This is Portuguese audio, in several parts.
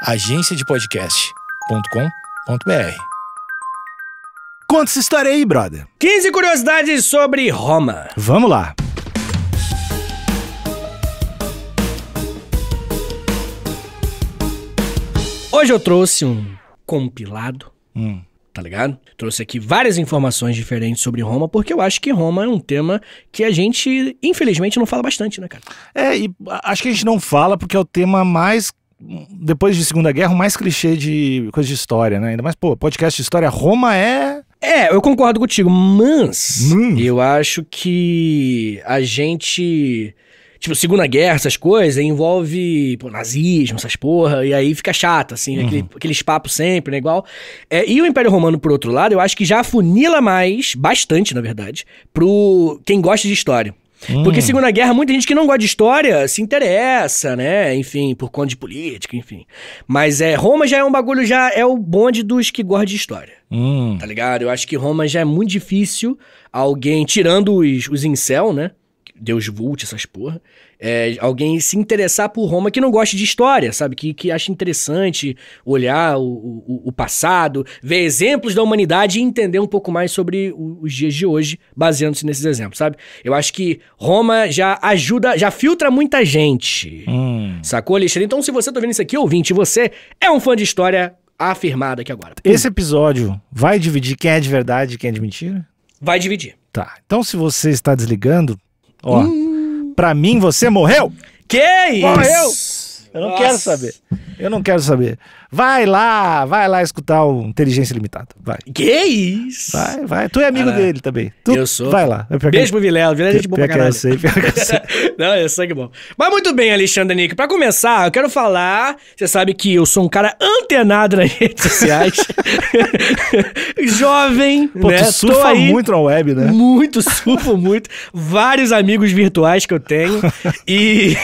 agenciadepodcast.com.br. Conta essa história aí, brother. 15 curiosidades sobre Roma. Vamos lá. Hoje eu trouxe um compilado. Hum tá ligado? Trouxe aqui várias informações diferentes sobre Roma, porque eu acho que Roma é um tema que a gente, infelizmente, não fala bastante, né, cara? É, e acho que a gente não fala porque é o tema mais depois de Segunda Guerra, o mais clichê de coisa de história, né? Ainda mais, pô, podcast de história, Roma é. É, eu concordo contigo, mas hum. eu acho que a gente. Tipo, Segunda Guerra, essas coisas, envolve pô, nazismo, essas porra, e aí fica chato, assim, uhum. aquele, aqueles papos sempre, né? Igual. É, e o Império Romano, por outro lado, eu acho que já funila mais, bastante, na verdade, pro quem gosta de história porque Porque hum. Segunda Guerra, muita gente que não gosta de história se interessa, né? Enfim, por conta de política, enfim. Mas é, Roma já é um bagulho, já é o bonde dos que gostam de história. Hum. Tá ligado? Eu acho que Roma já é muito difícil alguém, tirando os, os incel, né? Deus Vult, essas porra é, alguém se interessar por Roma que não goste de história, sabe? Que, que acha interessante olhar o, o, o passado, ver exemplos da humanidade e entender um pouco mais sobre o, os dias de hoje, baseando-se nesses exemplos, sabe? Eu acho que Roma já ajuda, já filtra muita gente. Hum. Sacou, Alexandre? Então, se você tá vendo isso aqui, ouvinte, você é um fã de história afirmada aqui agora. Esse episódio vai dividir quem é de verdade e quem é de mentira? Vai dividir. Tá. Então, se você está desligando, ó. Hum. Pra mim, você morreu? Que isso? Morreu! Eu não Nossa. quero saber. Eu não quero saber. Vai lá, vai lá escutar o Inteligência Limitada. Vai. Que isso? Vai, vai. Tu é amigo ah, dele também. Tu, eu sou. Vai lá. É eu Beijo que... pro Vilela. Vilela é gente boa pra caralho. Eu sei, que eu sei. não, é que bom. Mas muito bem, Alexandre Nick. Pra começar, eu quero falar... Você sabe que eu sou um cara antenado nas redes sociais. Jovem, Pô, né? Tu surfa muito na web, né? Muito, surfo muito. Vários amigos virtuais que eu tenho. e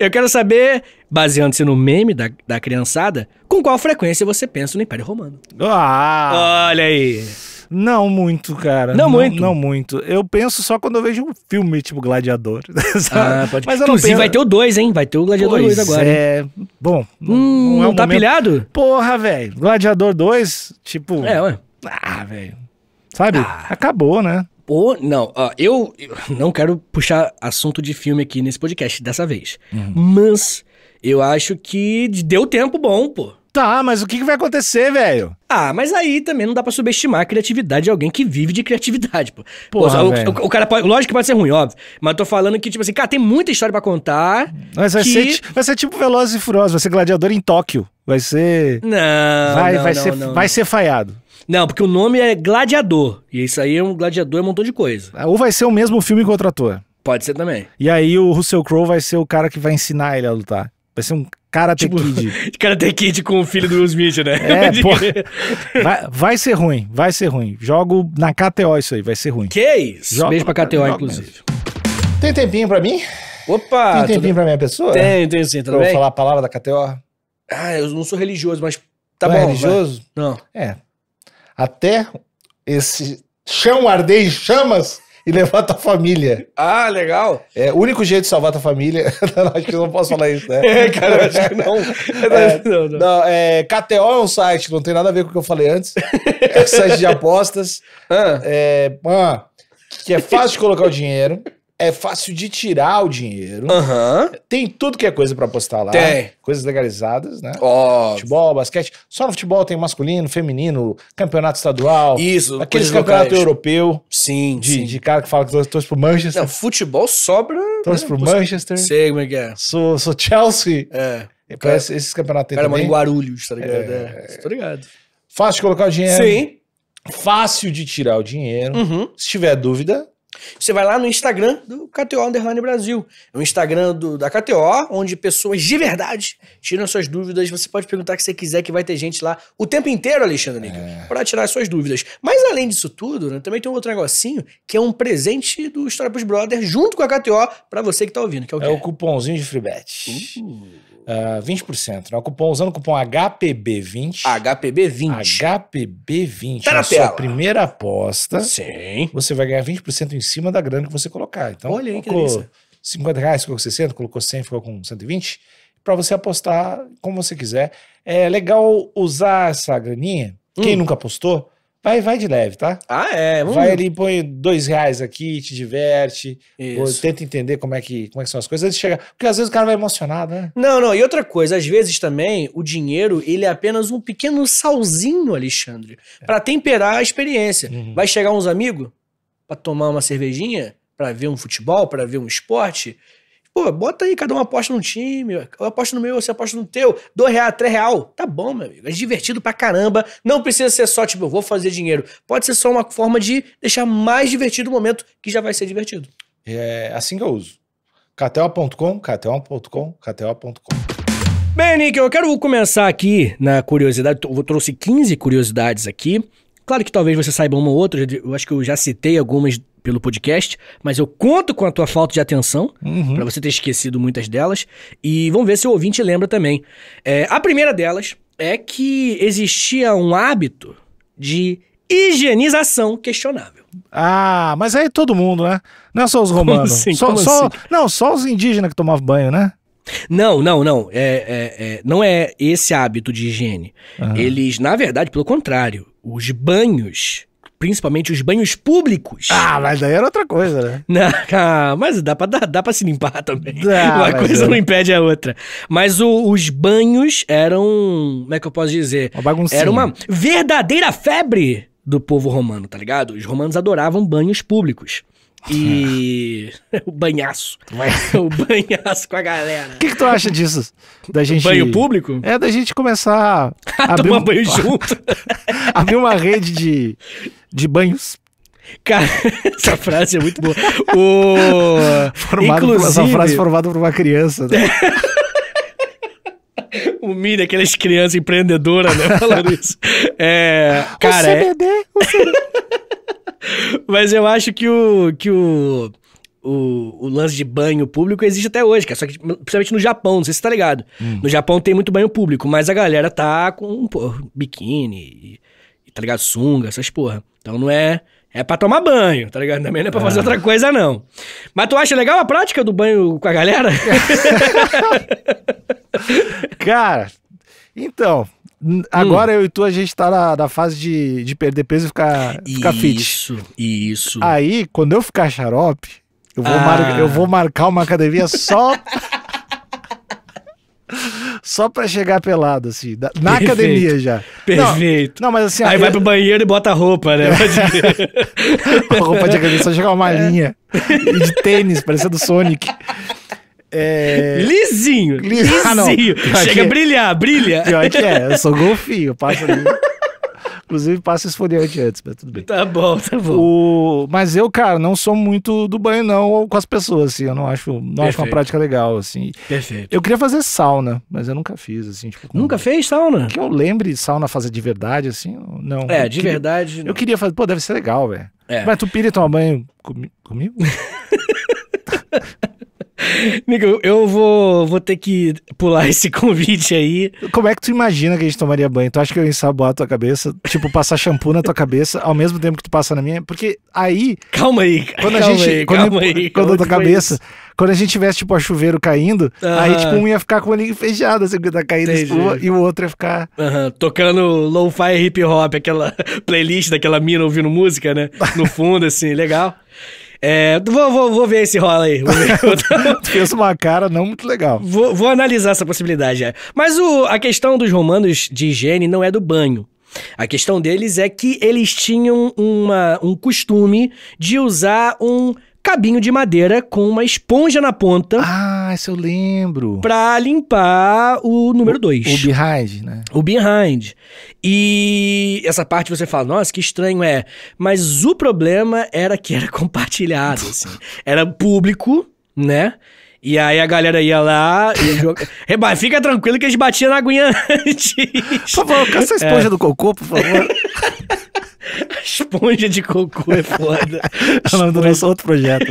eu quero saber baseando-se no meme da, da criançada, com qual frequência você pensa no Império Romano? Ah! Olha aí! Não muito, cara. Não, não, muito? Não muito. Eu penso só quando eu vejo um filme tipo Gladiador. Ah, pode. Mas Inclusive penso... vai ter o 2, hein? Vai ter o Gladiador 2 agora. É. Hein? Bom. Hum, não, é tá pilhado? Porra, velho. Gladiador 2, tipo. É, ué. Ah, velho. Sabe? Ah. Acabou, né? Pô, não. Ó, eu, eu não quero puxar assunto de filme aqui nesse podcast dessa vez. Uhum. Mas eu acho que deu tempo bom, pô. Tá, mas o que, vai acontecer, velho? Ah, mas aí também não dá para subestimar a criatividade de alguém que vive de criatividade, pô. Porra, pô, o, o, cara pode, lógico que pode ser ruim, óbvio, mas eu tô falando que, tipo assim, cara, tem muita história para contar. Mas vai, que... ser, vai ser tipo Velozes e Furiosos, vai ser gladiador em Tóquio. Vai ser. Não, vai, não, vai, não, ser, não, vai ser falhado. Não, porque o nome é Gladiador. E isso aí é um gladiador é um montão de coisa. Ah, ou vai ser o mesmo filme contra ator. Pode ser também. E aí o Russell Crowe vai ser o cara que vai ensinar ele a lutar. Vai ser um Karate tipo, Kid. Karate Kid com o filho do Will Smith, né? É, pô. Vai, vai, ser ruim, vai ser ruim. Jogo na KTO isso aí, vai ser ruim. Que isso? Jogo Beijo pra KTO, KTO inclusive. Mesmo. Tem tempinho pra mim? Opa! Tem tempinho tudo... pra minha pessoa? Tem, tem sim, tudo pra bem? falar a palavra da KTO? Ah, eu não sou religioso, mas tá não é bom. é religioso? Vai. Não. É. Até esse chão arder em chamas e levar tua família. Ah, legal. É, o único jeito de salvar tua família. acho que eu não posso falar isso, né? É, cara, acho que não. É, não, não. não é, KTO é um site, não tem nada a ver com o que eu falei antes. É um site de apostas. Ah. É, ah, que é fácil de colocar o dinheiro é fácil de tirar o dinheiro. Uhum. Tem tudo que é coisa para apostar lá. Tem. Coisas legalizadas, né? Ó. Futebol, basquete. Só no futebol tem masculino, feminino, campeonato estadual. Isso. Aqueles campeonatos locais. europeu. Sim de, sim de, cara que fala que torce pro Manchester. Não, futebol sobra. Né? Torce né? pro Manchester. Sei como é que é. Sou, sou Chelsea. É. cara, esses campeonatos cara, também. Cara, mora em Guarulhos, tá ligado? É. é. Tô ligado. Fácil de colocar o dinheiro. Sim. Fácil de tirar o dinheiro. Uhum. Se tiver dúvida, você vai lá no Instagram do KTO Underline Brasil. É o Instagram do, da KTO, onde pessoas de verdade tiram suas dúvidas. Você pode perguntar o que você quiser, que vai ter gente lá o tempo inteiro, Alexandre é. para tirar suas dúvidas. Mas além disso tudo, né, também tem um outro negocinho que é um presente do História pros Brothers junto com a KTO para você que tá ouvindo. Que é o, é o cupomzinho de FreeBet. Uh. Uh, ah, 20%. Né? cupom, usando o cupom HPB20. HPB20. HPB20. Tá na tela. primeira aposta. Sim. Você vai ganhar 20% em cima da grana que você colocar. Então, Olha aí, colocou que 50 reais, ficou com 60, colocou 100, ficou com 120, para você apostar como você quiser. É legal usar essa graninha. Hum. Quem nunca apostou, vai, vai de leve, tá? Ah, é. Vamos vai ver. ali, põe dois reais aqui, te diverte, Isso. tenta entender como é, que, como é que são as coisas. Antes de chegar, porque às vezes o cara vai emocionado, né? Não, não. E outra coisa, às vezes também o dinheiro ele é apenas um pequeno salzinho, Alexandre, é. para temperar a experiência. Uhum. Vai chegar uns amigos, para tomar uma cervejinha, para ver um futebol, para ver um esporte, pô, bota aí, cada um aposta num time, eu aposto no meu, você aposta no teu, dois reais três real, tá bom, meu amigo, é divertido pra caramba, não precisa ser só, tipo, eu vou fazer dinheiro, pode ser só uma forma de deixar mais divertido o momento, que já vai ser divertido. É assim que eu uso, catel.com, catel.com, catel.com. Bem, Nick, eu quero começar aqui na curiosidade. Eu trouxe 15 curiosidades aqui. Claro que talvez você saiba uma ou outra, eu acho que eu já citei algumas pelo podcast, mas eu conto com a tua falta de atenção, uhum. para você ter esquecido muitas delas, e vamos ver se o ouvinte lembra também. É, a primeira delas é que existia um hábito de higienização questionável. Ah, mas aí é todo mundo, né? Não é só os romanos. Assim? Só, só, assim? Não, só os indígenas que tomavam banho, né? Não, não, não. É, é, é, não é esse hábito de higiene. Uhum. Eles, na verdade, pelo contrário, os banhos, principalmente os banhos públicos. Ah, mas daí era outra coisa, né? ah, mas dá pra, dá, dá pra se limpar também. Ah, Uma coisa eu... É. não impede a outra. Mas o, os banhos eram. Como é que eu posso dizer? Uma baguncinha. Era uma verdadeira febre do povo romano, tá ligado? Os romanos adoravam banhos públicos. E o banhaço. o banhaço com a galera. O que, que, tu acha disso? Da gente... Banho público? É, da gente começar a abrir tomar um... banho junto. abrir uma rede de, de banhos Cara, essa frase é muito boa. O... Formado Inclusive... essa frase formada por uma criança, né? Humilha aquelas crianças empreendedoras, né? Falando isso. É, cara, é o CBD, é... o CBD. Mas eu acho que o. Que o... O, o, lance de banho público existe até hoje, cara. Só que, principalmente no Japão, não sei se você tá ligado. Hum. No Japão tem muito banho público, mas a galera tá com, pô, biquíni, e, tá ligado? Sunga, essas porra. Então não é. É pra tomar banho, tá ligado? Também não é pra é. fazer outra coisa, não. Mas tu acha legal a prática do banho com a galera? cara, então, Hum. Agora hum. eu e tu, a gente tá na, na fase de, de perder peso e ficar, ficar fit. Isso, isso. Aí, quando eu ficar xarope, eu vou, ah. mar, eu vou marcar uma academia só. só pra chegar pelado, assim. Na Perfeito. academia já. Perfeito. Não, não mas assim. Aí eu... vai pro banheiro e bota a roupa, né? roupa de academia, só jogar uma é. linha. E de tênis, parecendo Sonic. É... Lisinho! Ah, Lisinho! Ah, Chega a brilhar, brilha! Pior que é, eu sou golfinho, passo ali. Inclusive, passo esfoliante antes, mas tudo bem. Tá bom, tá bom. O... Mas eu, cara, não sou muito do banho, não, com as pessoas, assim. Eu não acho, não acho uma prática legal, assim. Perfeito. Eu queria fazer sauna, mas eu nunca fiz, assim. Tipo, nunca fez sauna? Que eu lembre sauna fazer de verdade, assim, não. É, eu de queria... verdade. Eu queria fazer, pô, deve ser legal, velho. É. Mas tu pira tomar banho comi... comigo? Nico, eu vou, vou ter que pular esse convite aí. Como é que tu imagina que a gente tomaria banho? Tu acha que eu ia ensaboar a tua cabeça? Tipo, passar shampoo na tua cabeça ao mesmo tempo que tu passa na minha? Porque aí. Calma aí, quando a calma gente, aí, quando, calma aí. Quando a tua é cabeça. Quando a gente tivesse, tipo, a chuveiro caindo, aí, tipo, um ia ficar com o olhinho fechado, assim, tá caindo espuma, e o outro ia ficar. Uh -huh, tocando low-fi hip hop, aquela playlist daquela mina ouvindo música, né? No fundo, assim, legal. É, vou, vou, vou ver esse rola aí. Fez uma cara não muito legal. Vou, vou analisar essa possibilidade. É. Mas o, a questão dos romanos de higiene não é do banho. A questão deles é que eles tinham uma, um costume de usar um cabinho de madeira com uma esponja na ponta. Ah ah, isso eu lembro. Pra limpar o número 2. O, o, behind, né? O behind. E essa parte você fala, nossa, que estranho é. Mas o problema era que era compartilhado, assim. Era público, né? E aí a galera ia lá e joga... Reba, fica tranquilo que eles batiam na aguinha antes. Por favor, caça a esponja é. do cocô, por favor. a esponja de cocô é foda. É o nome do nosso outro projeto.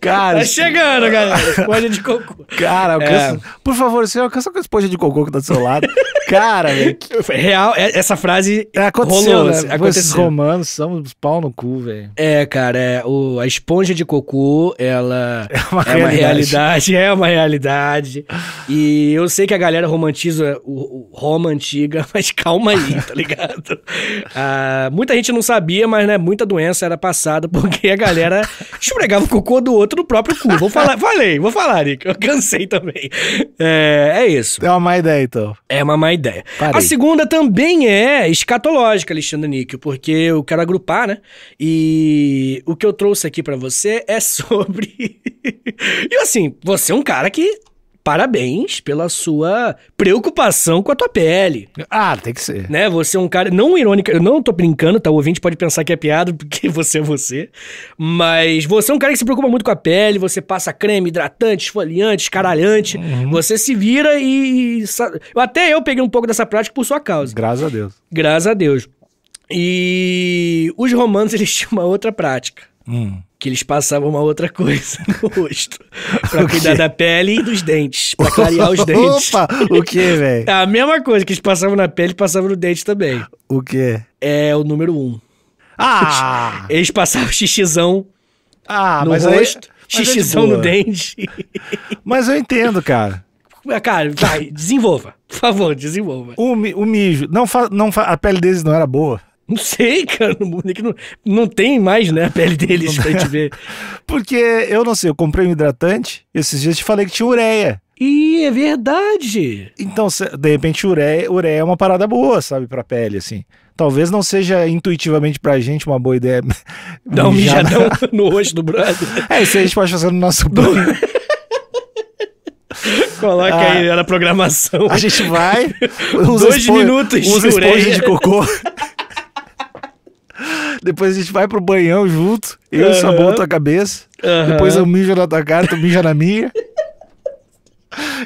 Cara, tá chegando, galera. Esponja de cocô. Cara, é. por favor, você alcança com a esponja de cocô que tá do seu lado. cara, velho. É real, é, essa frase aconteceu, rolou. Né? Assim, aconteceu. Esses romanos são pau no cu, velho. É, cara, é, o, a esponja de cocô, ela é uma, é realidade. uma realidade. É uma realidade. E eu sei que a galera romantiza o, o Roma antiga, mas calma aí, tá ligado? ah, muita gente não sabia, mas né, muita doença era passada porque a galera esfregava o cocô do outro esgoto no próprio cu. Vou falar, falei, vou falar, Nico. Eu cansei também. É, é isso. É uma má ideia, então. É uma má ideia. Parei. A segunda também é escatológica, Alexandre Nick, porque eu quero agrupar, né? E o que eu trouxe aqui para você é sobre. e assim, você é um cara que parabéns pela sua preocupação com a tua pele. Ah, tem que ser. Né? Você é um cara. Não irônica, eu não tô brincando, tá? O ouvinte pode pensar que é piada, porque você é você. Mas você é um cara que se preocupa muito com a pele, você passa creme, hidratante, esfoliante, escaralhante. Uhum. Você se vira e. Até eu peguei um pouco dessa prática por sua causa. Graças a Deus. Graças a Deus. E os romanos, eles tinham uma outra prática Hum. Que eles passavam uma outra coisa no rosto. pra cuidar da pele e dos dentes. Pra clarear os dentes. Opa! O que, velho? É a mesma coisa que eles passavam na pele, passavam no dente também. O que? É o número um. Ah! Eles, passavam xixizão ah, no rosto, aí, xixizão no dente. Mas eu entendo, cara. Ah, cara, vai, desenvolva. Por favor, desenvolva. O, o mijo. Não fa, não fa, a pele deles não era boa. Não sei, cara. Não, é não, não tem mais, né, a pele deles pra gente ver. Porque eu não sei, eu comprei um hidratante, esses dias te falei que tinha ureia. E é verdade. Então, de repente, ureia, ureia é uma parada boa, sabe, pra pele, assim. Talvez não seja intuitivamente pra gente uma boa ideia. Dá um mijadão na... no rosto do brother. É, isso aí a gente pode fazer no nosso do... Coloca ah, aí na programação. A gente vai. Dois minutos. Usa esponja de cocô. Depois a gente vai pro banhão junto. Eu uhum. sabão tua cabeça. Uhum. Depois eu mijo na tua cara, tu mija na minha.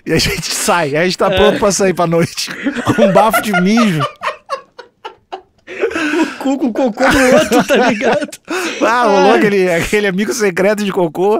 E a gente sai. A gente tá é. pronto pra sair pra noite. Com um bafo de mijo. O cu com o cocô do outro, tá ligado? Ah, rolou aquele, aquele amigo secreto de cocô.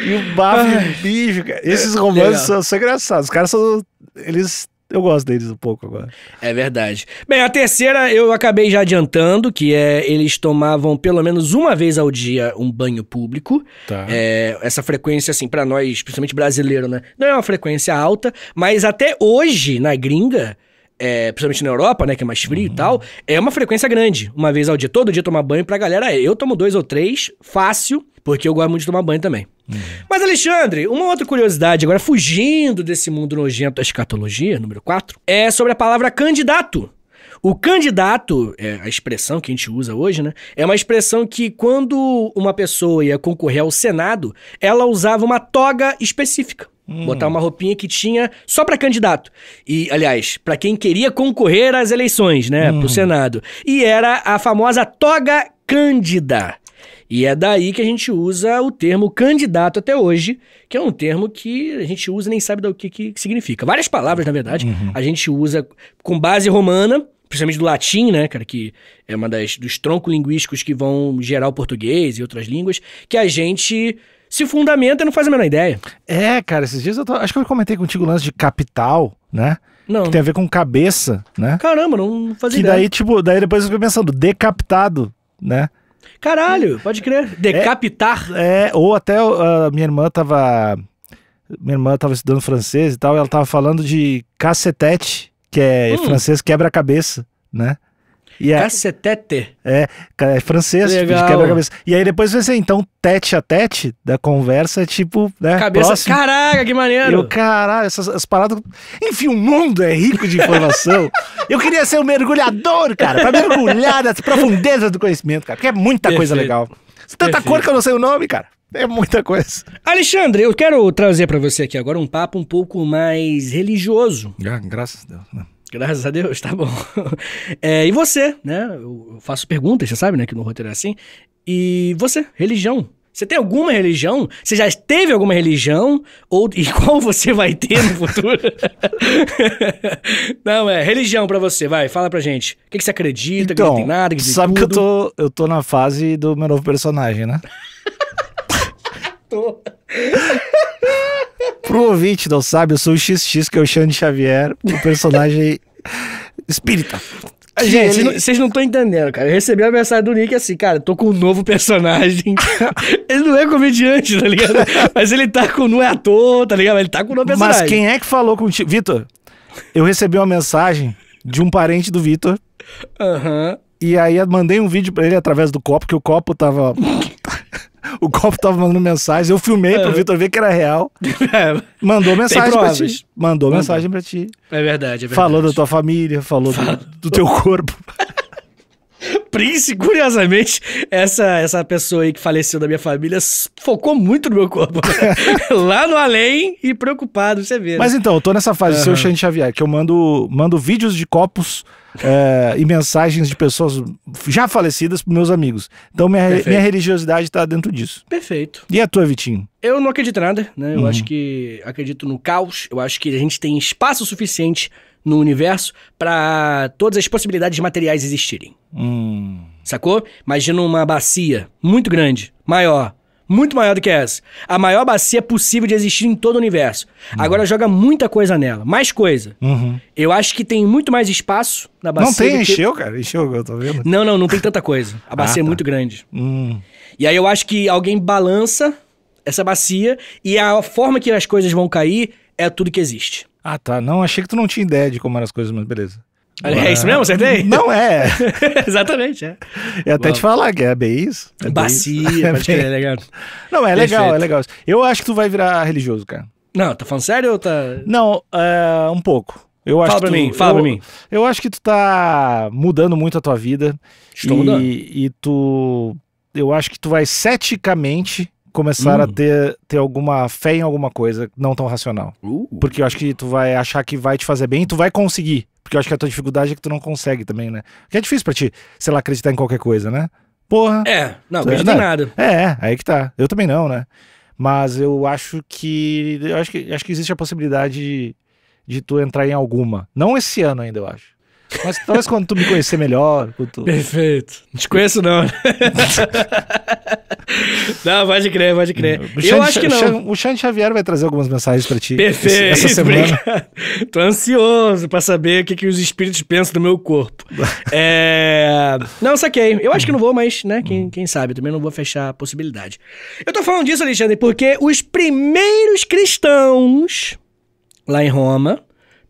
E o bafo de bicho, cara. Esses romances são, são engraçados. Os caras são. Eles eu gosto deles um pouco agora. É verdade. Bem, a terceira eu acabei já adiantando, que é eles tomavam pelo menos uma vez ao dia um banho público. Tá. É, essa frequência, assim, para nós, principalmente brasileiro, né? Não é uma frequência alta, mas até hoje, na gringa, é, principalmente na Europa, né, que é mais frio uhum. e tal, é uma frequência grande, uma vez ao dia, todo dia tomar banho pra galera. É, eu tomo dois ou três, fácil, porque eu gosto muito de tomar banho também. Uhum. Mas, Alexandre, uma outra curiosidade, agora fugindo desse mundo nojento da escatologia, número 4, é sobre a palavra candidato. O candidato, é a expressão que a gente usa hoje, né? É uma expressão que, quando uma pessoa ia concorrer ao Senado, ela usava uma toga específica. Hum. Botar uma roupinha que tinha só para candidato. E, aliás, para quem queria concorrer às eleições, né? Hum. Pro Senado. E era a famosa toga cândida. E é daí que a gente usa o termo candidato até hoje, que é um termo que a gente usa e nem sabe o que, que significa. Várias palavras, na verdade, uhum. a gente usa com base romana, principalmente do latim, né, cara, que é uma das dos troncos linguísticos que vão gerar o português e outras línguas, que a gente se fundamenta e não faz a menor ideia. É, cara, esses dias eu tô, acho que eu comentei contigo o lance de capital, né? Não. Que tem a ver com cabeça, né? Caramba, não fazia que ideia. Que daí, tipo, daí depois eu fiquei pensando, decapitado, né? Caralho, pode crer. Decapitar. É, é ou até a uh, minha irmã tava. Minha irmã tava estudando francês e tal, e ela tava falando de cacetete, que é hum. francês quebra-cabeça, né? E é- Cacetete. É, é francês, Legal. tipo, de quebra-cabeça. E aí depois você, então, tete a tete da conversa, tipo, né? Cabeça. Próximo. Caraca, que maneiro! Eu, caralho, essas, essas paradas. Enfim, o mundo é rico de informação. eu queria ser um mergulhador, cara, pra mergulhar nas profundezas do conhecimento, cara, porque é muita Perfeito. coisa legal. Tanta Perfeito. cor que eu não sei o nome, cara. É muita coisa. Alexandre, eu quero trazer para você aqui agora um papo um pouco mais religioso. Ah, graças a Deus. Né? Graças a Deus, tá bom. É, e você, né? Eu faço perguntas, você sabe, né? Que no roteiro é assim. E você, religião? Você tem alguma religião? Você já teve alguma religião? Ou e qual você vai ter no futuro? Não, é religião para você, vai, fala pra gente. O que, que você acredita? Então, que não então, tem nada, que Sabe tudo? que eu tô, eu tô na fase do meu novo personagem, né? tô. Pro ouvinte não sabe, eu sou o XX, que é o Xande Xavier, o personagem espírita. Ah, que Gente, ele... vocês não estão entendendo, cara. Eu recebi a mensagem do Nick assim, cara, tô com um novo personagem. ele não é comediante, tá ligado? Mas ele tá com. Não é ator, tá ligado? Ele tá com um novo personagem. Mas quem é que falou contigo? Vitor, eu recebi uma mensagem de um parente do Vitor. Aham. Uhum. E aí mandei um vídeo para ele através do copo, que o copo tava o copo tava mandando mensagem. Eu filmei pro é. Vitor ver que era real. É. Mandou mensagem pra ti. Mandou Manda. mensagem pra ti. É verdade, é verdade. Falou da tua família, falou do, do teu corpo. Prince, curiosamente, essa, essa pessoa aí que faleceu da minha família focou muito no meu corpo. Lá no além e preocupado, você vê. Né? Mas então, eu tô nessa fase, uhum. seu Xande Xavier, que eu mando, mando vídeos de copos é, e mensagens de pessoas já falecidas para meus amigos. Então minha, minha religiosidade está dentro disso. Perfeito. E a tua, Vitinho? Eu não acredito em nada, né? Eu uhum. acho que acredito no caos. Eu acho que a gente tem espaço suficiente no universo para todas as possibilidades materiais existirem. Hum. Sacou? Imagina uma bacia muito grande, maior, muito maior do que essa. A maior bacia possível de existir em todo o universo. Uhum. Agora joga muita coisa nela, mais coisa. Uhum. Eu acho que tem muito mais espaço na bacia. Não tem, que... encheu, cara, encheu, eu tô vendo. Não, não, não tem tanta coisa. A ah, bacia ah, tá. é muito grande. Hum. E aí eu acho que alguém balança essa bacia e a forma que as coisas vão cair é tudo que existe. Ah, tá. Não, achei que tu não tinha ideia de como eram as coisas, mas beleza. É isso mesmo? Acertei? Não é. Exatamente, é. Eu até te falar que é bem isso. É Bacia, bem isso. É pode crer, é legal. Não, é Perfeito. legal, é legal. Eu acho que tu vai virar religioso, cara. Não, tá falando sério ou tá... Não, uh, um pouco. Eu fala pra tu, mim, fala eu, pra mim. Eu acho que tu tá mudando muito a tua vida. Estou e, mudando. E tu... Eu acho que tu vai ceticamente começar a hum. ter, ter alguma fé em alguma coisa não tão racional. Uh. Porque eu acho que tu vai achar que vai te fazer bem e tu vai conseguir. Porque eu acho que a tua dificuldade é que tu não consegue também, né? Porque é difícil pra ti, sei lá, acreditar em qualquer coisa, né? Porra. É, não, acredito é em nada. É, é, aí que tá. Eu também não, né? Mas eu acho que. Eu acho que, acho que existe a possibilidade de, de tu entrar em alguma. Não esse ano ainda, eu acho. Mas talvez quando tu me conhecer melhor. Tu... Perfeito. Não te conheço, não. não, pode crer, pode crer. Eu Xande, acho que não. O Xande Xavier vai trazer algumas mensagens para ti. Perfeito. Essa semana. Tô ansioso para saber o que, que os espíritos pensam do meu corpo. é... Não, saquei. Eu acho que não vou, mas, né, quem, quem sabe? Também não vou fechar a possibilidade. Eu tô falando disso, Alexandre, porque os primeiros cristãos lá em Roma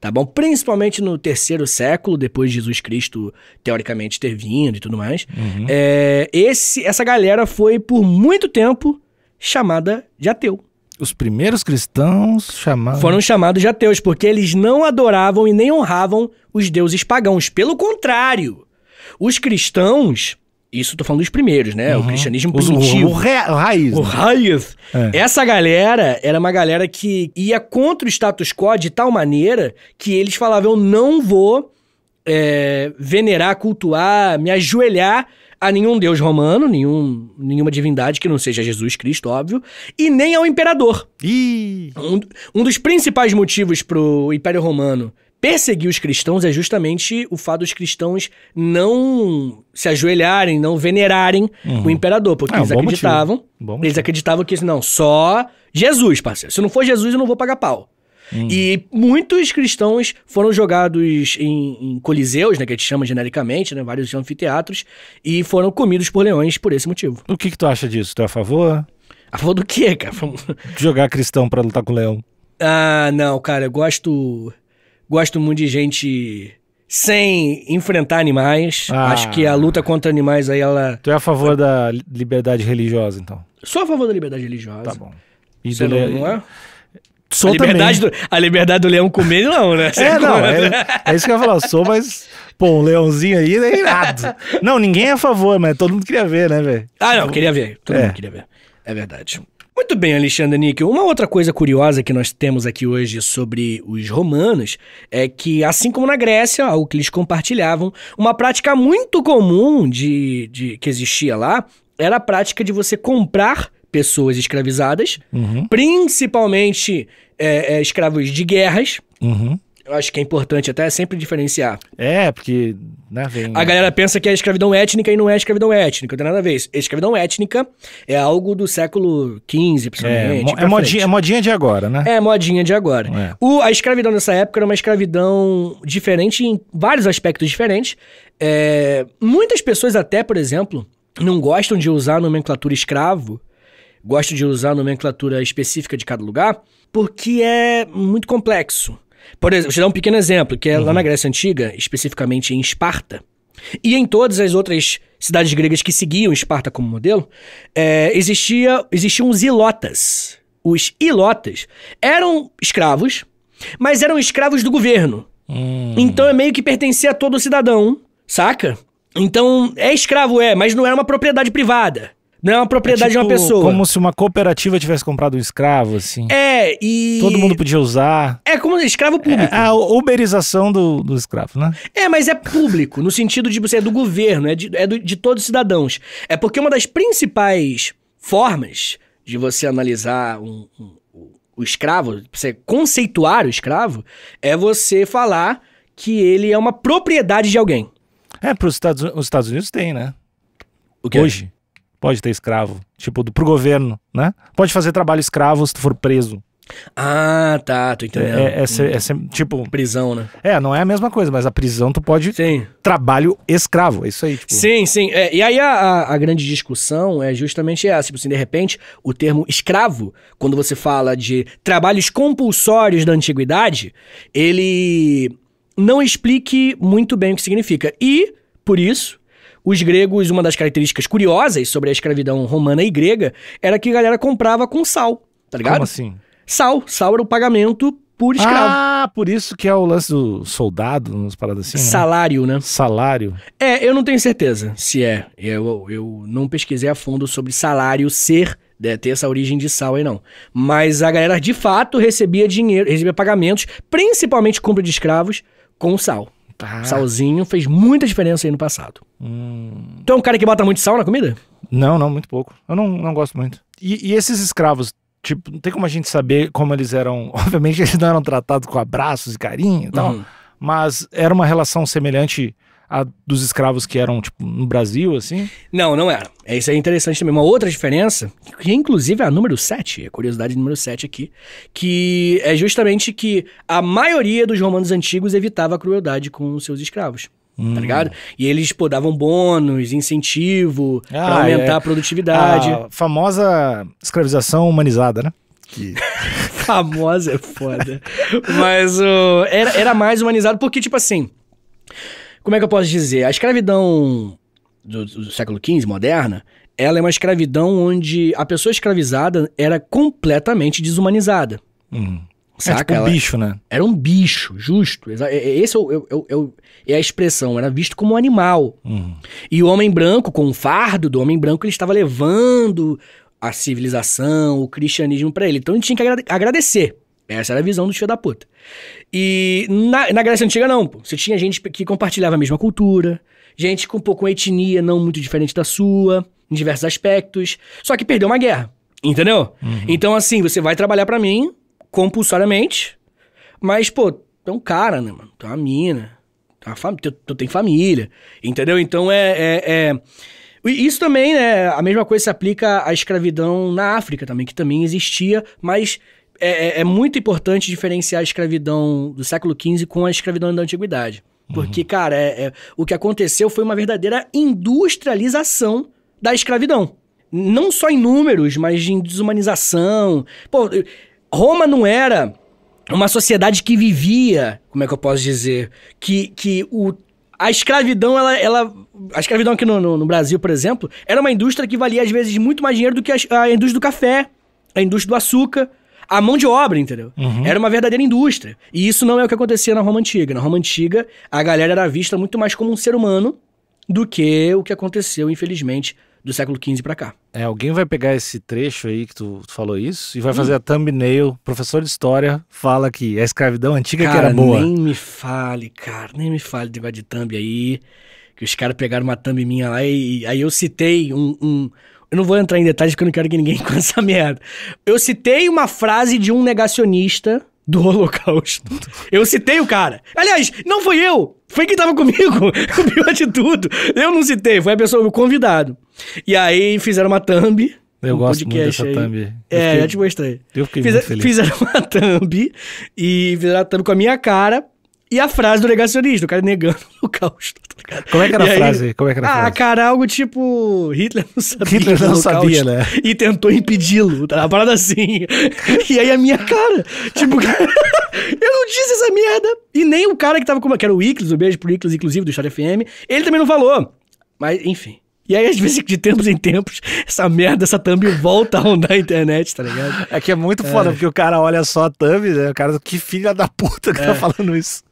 tá bom? Principalmente no terceiro século, depois de Jesus Cristo, teoricamente, ter vindo e tudo mais. Uhum. É, esse, essa galera foi, por muito tempo, chamada de ateu. Os primeiros cristãos chamados... Foram chamados de ateus, porque eles não adoravam e nem honravam os deuses pagãos. Pelo contrário, os cristãos isso tô falando dos primeiros, né? Uhum. O cristianismo positivo, primitivo. O, o, o raiz. O né? raiz. É. Essa galera era uma galera que ia contra o status quo de tal maneira que eles falavam: eu não vou é, venerar, cultuar, me ajoelhar a nenhum deus romano, nenhum, nenhuma divindade que não seja Jesus Cristo, óbvio, e nem ao imperador. Um, um, dos principais motivos pro Império Romano perseguir os cristãos é justamente o fato dos cristãos não se ajoelharem, não venerarem uhum. o imperador, porque é, eles um acreditavam, eles acreditavam que não, só Jesus, parceiro. Se não for Jesus, eu não vou pagar pau. Uhum. E muitos cristãos foram jogados em, em, coliseus, né, que a gente chama genericamente, né, vários anfiteatros, e foram comidos por leões por esse motivo. O que, que tu acha disso? Tu é a favor? A favor do quê, cara? Jogar cristão para lutar com leão. Ah, não, cara, eu gosto Gosto muito de gente sem enfrentar animais. Ah. Acho que a luta contra animais aí ela. Tu é a favor da liberdade religiosa, então? Sou a favor da liberdade religiosa. Tá bom. E Você dele... não, não é? Sou a liberdade, do, a liberdade do leão comer, não, né? É, Você é, não, é, é, isso que eu ia falar. Sou, mas, pô, um leãozinho aí é irado. Não, ninguém é a favor, mas todo mundo queria ver, né, velho? Ah, não, queria ver. Todo é. mundo queria ver. É verdade. Muito bem, Alexandre Níquel. Uma outra coisa curiosa que nós temos aqui hoje sobre os romanos é que, assim como na Grécia, algo que eles compartilhavam, uma prática muito comum de, de que existia lá era a prática de você comprar pessoas escravizadas, uhum. principalmente é, é, escravos de guerras. Uhum eu acho que é importante até sempre diferenciar. É, porque né, vem... a né? galera pensa que é escravidão étnica e não é escravidão étnica, não tem nada a ver. Escravidão étnica é algo do século XV, principalmente. É, é, modinha, é modinha de agora, né? É modinha de agora. É. O, a escravidão nessa época era uma escravidão diferente em vários aspectos diferentes. É, muitas pessoas até, por exemplo, não gostam de usar a nomenclatura escravo, gostam de usar a nomenclatura específica de cada lugar, porque é muito complexo. Por exemplo, vou te dar um pequeno exemplo, que é uhum. lá na uhum. Grécia Antiga, especificamente em Esparta, e em todas as outras cidades gregas que seguiam Esparta como modelo, é, existia, existiam os ilotas. Os ilotas eram escravos, mas eram escravos do governo. Hum. Então é meio que pertencia a todo cidadão, saca? Então é escravo, é, mas não era uma propriedade privada. Não, é uma propriedade é tipo, de uma tipo pessoa. Como se uma cooperativa tivesse comprado um escravo, assim. É, e. Todo mundo podia usar. É como escravo é, público. É a uberização do, do escravo, né? É, mas é público, no sentido de você é do governo, é, de, é do, de todos os cidadãos. É porque uma das principais formas de você analisar um, um, o escravo, você conceituar o escravo, é você falar que ele é uma propriedade de alguém. É, para os Estados, Unidos tem, né? Hoje pode ter escravo, tipo, do, pro governo, né? Pode fazer trabalho escravo se tu for preso. Ah, tá, tô é, entendendo. É, é, é, é tipo. Prisão, né? É, não é a mesma coisa, mas a prisão tu pode. Sim. Trabalho escravo, é isso aí. Tipo... Sim, sim. É, e aí a, a, a, grande discussão é justamente essa. Tipo assim, de repente, o termo escravo, quando você fala de trabalhos compulsórios da antiguidade, ele não explique muito bem o que significa. E, por isso, os gregos, uma das características curiosas sobre a escravidão romana e grega era que a galera comprava com sal, tá ligado? Como assim? Sal. Sal era o pagamento por escravo. Ah, por isso que é o lance do soldado, umas paradas assim. Né? Salário, né? Salário. É, eu não tenho certeza se é. Eu, eu não pesquisei a fundo sobre salário ser. Deve né, ter essa origem de sal aí, não. Mas a galera de fato recebia dinheiro, recebia pagamentos, principalmente compra de escravos, com sal. Tá. Salzinho fez muita diferença aí no passado. Hum. Então é um cara que bota muito sal na comida? Não, não, muito pouco. Eu não, não gosto muito. E, e esses escravos, tipo, não tem como a gente saber como eles eram. Obviamente, eles não eram tratados com abraços e carinho e tal, uhum. mas era uma relação semelhante a dos escravos que eram, tipo, no Brasil, assim? Não, não era. É isso é interessante também. Uma outra diferença, que inclusive é a número 7, é a curiosidade número 7 aqui, que é justamente que a maioria dos romanos antigos evitava a crueldade com os seus escravos. Tá hum. Tá ligado? E eles, pô, davam bônus, incentivo ah, pra aumentar é. a produtividade. A famosa escravização humanizada, né? Que... famosa é foda. Mas uh, era, era mais humanizado porque, tipo assim. Como é que eu posso dizer? A escravidão do, do século XV, moderna, ela é uma escravidão onde a pessoa escravizada era completamente desumanizada. Hum. É Saca? Era tipo um ela bicho, né? Era um bicho, justo. É, é, esse é, a expressão, era visto como um animal. Hum. E o homem branco, com o fardo do homem branco, ele estava levando a civilização, o cristianismo para ele. Então ele tinha que agradecer. Essa era a visão do filho da puta. E na, na Grécia Antiga, não, pô. Você tinha gente que compartilhava a mesma cultura, gente com um pouco etnia não muito diferente da sua, em diversos aspectos, só que perdeu uma guerra, entendeu? Uhum. Então, assim, você vai trabalhar para mim, compulsoriamente, mas, pô, tem é um cara, né, mano? Tem é uma mina, tem é fam... tu tem família, entendeu? Então, é... é, é... Isso também, né? A mesma coisa se aplica à escravidão na África também, que também existia, mas é, é, é, muito importante diferenciar a escravidão do século XV com a escravidão da antiguidade. Porque, uhum. cara, é, é, o que aconteceu foi uma verdadeira industrialização da escravidão. Não só em números, mas em desumanização. Pô, Roma não era uma sociedade que vivia, como é que eu posso dizer, que, que o, a escravidão, ela, ela a escravidão aqui no, no, no, Brasil, por exemplo, era uma indústria que valia às vezes muito mais dinheiro do que a, a indústria do café, a indústria do açúcar a mão de obra, entendeu? Uhum. Era uma verdadeira indústria. E isso não é o que acontecia na Roma Antiga. Na Roma Antiga, a galera era vista muito mais como um ser humano do que o que aconteceu, infelizmente, do século XV para cá. É, alguém vai pegar esse trecho aí que tu, tu falou isso e vai hum. fazer a thumbnail. Professor de história fala que é a escravidão antiga cara, que era boa. Nem me fale, cara, nem me fale do negócio de thumb aí. Que os caras pegaram uma thumb minha lá e, e aí eu citei um, um, eu não vou entrar em detalhes porque eu não quero que ninguém com essa merda. Eu citei uma frase de um negacionista do Holocausto. Eu citei o cara. Aliás, não foi eu. Foi quem tava comigo. O pior de tudo. Eu não citei, foi a pessoa, o convidado. E aí fizeram uma thumb. Eu um gosto muito dessa aí. thumb. Eu é, fiquei, já te mostrei. Eu fiquei Fizer, muito feliz. Fizeram uma thumb e fizeram a thumb com a minha cara e a frase do negacionista, o cara negando o holocausto. Tá Como é que era e a aí, frase? Como é que era a ah, frase? cara, algo tipo Hitler não sabia. Hitler não sabia, né? E tentou impedi-lo. Tá uma parada assim. E aí a minha cara, tipo, eu não disse essa merda. E nem o cara que tava com que era o Iclis, o um beijo pro Iclis, inclusive, do História FM, ele também não falou. Mas, enfim. E aí, às vezes, de tempos em tempos, essa merda, essa thumb volta a rondar a internet, tá ligado? É que é muito foda, é. porque o cara olha só a thumb, né? O cara, que filha da puta que tá é. tá falando isso.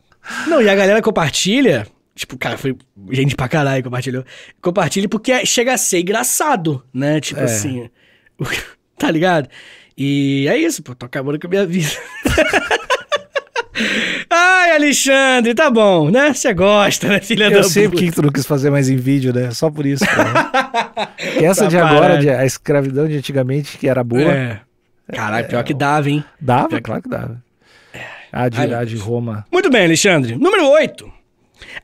Não, e a galera compartilha. Tipo, cara, foi gente pra caralho que compartilhou. Compartilha porque é, chega a ser engraçado, né? Tipo é. assim. Tá ligado? E é isso, pô, tô acabando com a minha vida. Ai, Alexandre, tá bom, né? Você gosta, né, filha Eu da sei puta. porque tu não quis fazer mais em vídeo, né? Só por isso, cara. essa tá de agora, de, a escravidão de antigamente, que era boa. É. Caralho, é, pior que é, dava, hein? Dava, pior... claro que dava. A dirá de Roma. Muito bem, Alexandre. Número 8.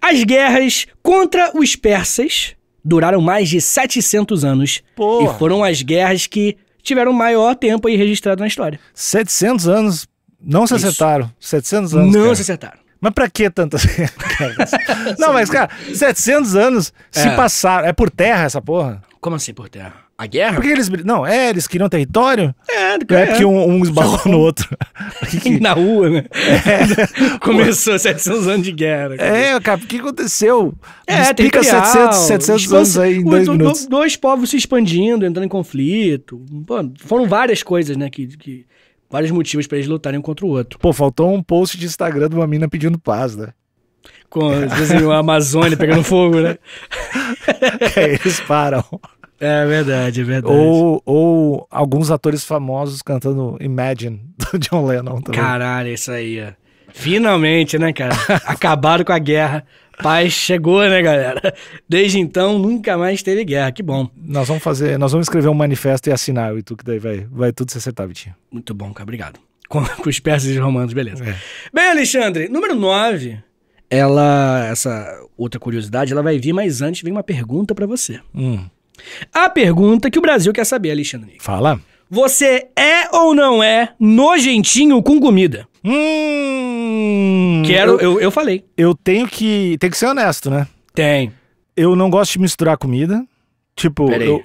As guerras contra os persas duraram mais de 700 anos. Porra. E foram as guerras que tiveram maior tempo aí registrado na história. 700 anos não se Isso. acertaram. 700 anos. Não cara. se acertaram. Mas pra que tantas guerras? não, mas cara, 700 anos é. se passaram. É por terra essa porra? Como assim por terra? A guerra? Por que eles. Não, é, eles queriam território? É, é, é porque um, um esbarrou no outro. Na rua, né? É. Começou 700 anos de guerra. Cara. É, cara, o que aconteceu? É, explica tem 700, 700 anos aí em assim, o, dois minutos. dois povos se expandindo, entrando em conflito. Pô, foram várias coisas, né, que... que vários motivos para eles lutarem um contra o outro. Pô, faltou um post de Instagram de uma mina pedindo paz, né? Com tipo assim, a Amazônia pegando fogo, né? é, eles param. É verdade, é verdade. Ou, ou alguns atores famosos cantando Imagine, do John Lennon também. Caralho, isso aí, ó. Finalmente, né, cara? Acabaram com a guerra. Paz chegou, né, galera? Desde então, nunca mais teve guerra. Que bom. Nós vamos fazer, nós vamos escrever um manifesto e assinar, e tu que daí vai, vai tudo se acertar, Vitinho. Muito bom, cara. Obrigado. Com, com os persas e os romanos, beleza. É. Bem, Alexandre, número 9 ela essa outra curiosidade ela vai vir mas antes vem uma pergunta para você hum. A pergunta que o Brasil quer saber, Alexandre. Fala. Você é ou não é nojentinho com comida? Hum. Quero, eu, eu falei. Eu tenho que. Tem que ser honesto, né? Tem. Eu não gosto de misturar comida. Tipo, Peraí. eu.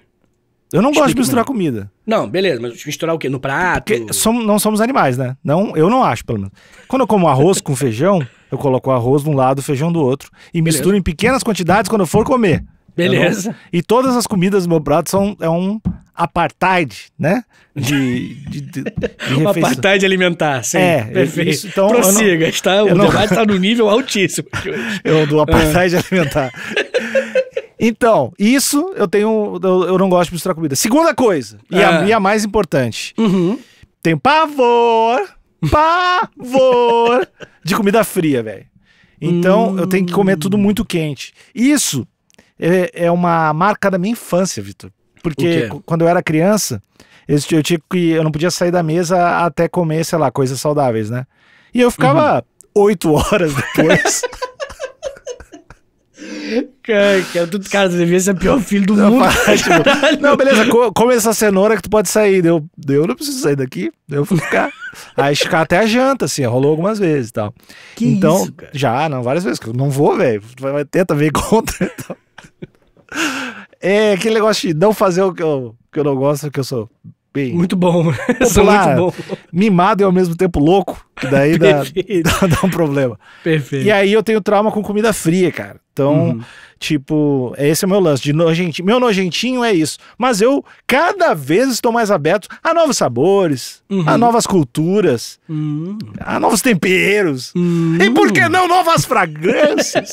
Eu não Explica gosto de misturar comida. Não, beleza, mas misturar o quê? No prato? Porque somos, não somos animais, né? Não, eu não acho, pelo menos. Quando eu como arroz com feijão, eu coloco o arroz de um lado, o feijão do outro. E beleza. misturo em pequenas quantidades quando eu for comer. Tá Beleza. Não... E todas as comidas do meu prato são é um apartheid, né? De, de, de, de um apartheid alimentar, sim. É, perfeito. Isso, então, Prossiga, não, está, o não... debate está no nível altíssimo. Eu do apartheid ah. alimentar. Então, isso eu tenho. Eu, eu, não gosto de misturar comida. Segunda coisa, ah. e, a, é. e a mais importante: uhum. tem pavor, pavor de comida fria, velho. Então, hum. eu tenho que comer tudo muito quente. Isso é, uma marca da minha infância, Vitor. Porque quando eu era criança, eu tinha que eu não podia sair da mesa até comer, sei lá, coisas saudáveis, né? E eu ficava uhum. oito uhum. horas depois É cara, cara, tu devia ser o pior filho do não, mundo. Tipo, não, beleza, co come essa cenoura que tu pode sair. Deu, eu não preciso sair daqui, eu vou ficar. Aí ficar até a janta, assim, rolou algumas vezes e tal. Que então, isso, já, não, várias vezes. não vou, velho. Vai tenta ver contra e É aquele negócio de não fazer o que eu, que eu não gosto, que eu sou bem. Muito bom. Popular, muito bom. Mimado e ao mesmo tempo louco. Que daí dá, dá, dá um problema. Perfeito. E aí eu tenho trauma com comida fria, cara. Então, uhum. tipo, esse é o meu lance. De nojentinho. Meu nojentinho é isso. Mas eu cada vez estou mais aberto a novos sabores, uhum. a novas culturas, uhum. a novos temperos. E por que hum. não novas fragrâncias?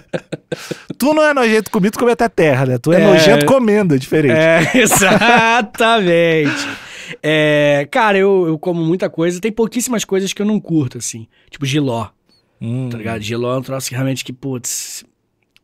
tu não é nojento comido, tu come até terra, né? Tu é, é nojento comendo, é diferente. É, exatamente. É, cara, eu, eu como muita coisa. Tem pouquíssimas coisas que eu não curto, assim. Tipo, giló. Hum. Tá ligado? Geló é um troço que realmente que, putz,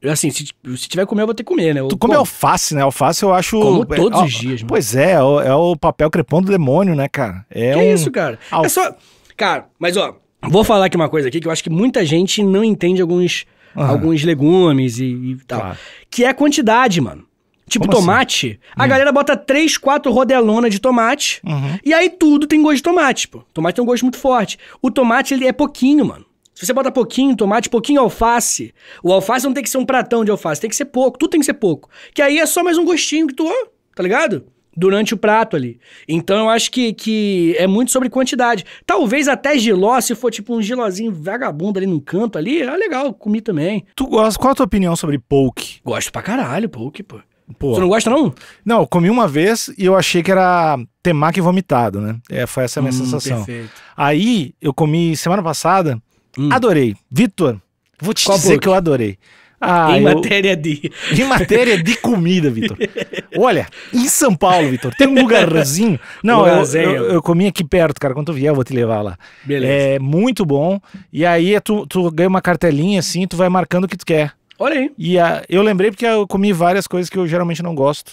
Assim, se, se tiver que comer, eu vou ter que comer, né? Eu, tu come como... alface, né? Alface eu acho. Como é, todos é, os dias, mano. Pois é, é o, é o, papel crepom do demônio, né, cara? É que um... isso, cara? Al... É só. Cara, mas ó, vou falar aqui uma coisa aqui que eu acho que muita gente não entende alguns, uhum. alguns legumes e, e tal. Claro. Que é a quantidade, mano. Tipo como tomate, assim? a hum. galera bota 3, 4 rodelonas de tomate uhum. e aí tudo tem gosto de tomate, pô. Tomate tem um gosto muito forte. O tomate, ele é pouquinho, mano. Se você bota pouquinho tomate, pouquinho alface, o alface não tem que ser um pratão de alface, tem que ser pouco, tudo tem que ser pouco. Que aí é só mais um gostinho que tu, tá ligado? Durante o prato ali. Então eu acho que, que é muito sobre quantidade. Talvez até giló, se for tipo um gilozinho vagabundo ali num canto ali, é legal, comi também. Tu gosta, qual a tua opinião sobre poke? Gosto pra caralho, poke, pô. Pô. não gosta, não? Não, comi uma vez e eu achei que era temaki vomitado, né? É, foi essa a minha hum, sensação. Perfeito. Aí, eu comi semana passada Hum. Adorei. Vitor, vou te Qual dizer que eu adorei. Ah, em eu... matéria de. Em matéria de comida, Vitor. Olha, em São Paulo, Vitor, tem um lugarzinho. Não, eu, eu, eu, comi aqui perto, cara. Quando tu vier, eu vou te levar lá. Beleza. É muito bom. E aí é tu, tu ganha uma cartelinha assim, tu vai marcando o que tu quer. Olha aí. E a, eu lembrei porque eu comi várias coisas que eu geralmente não gosto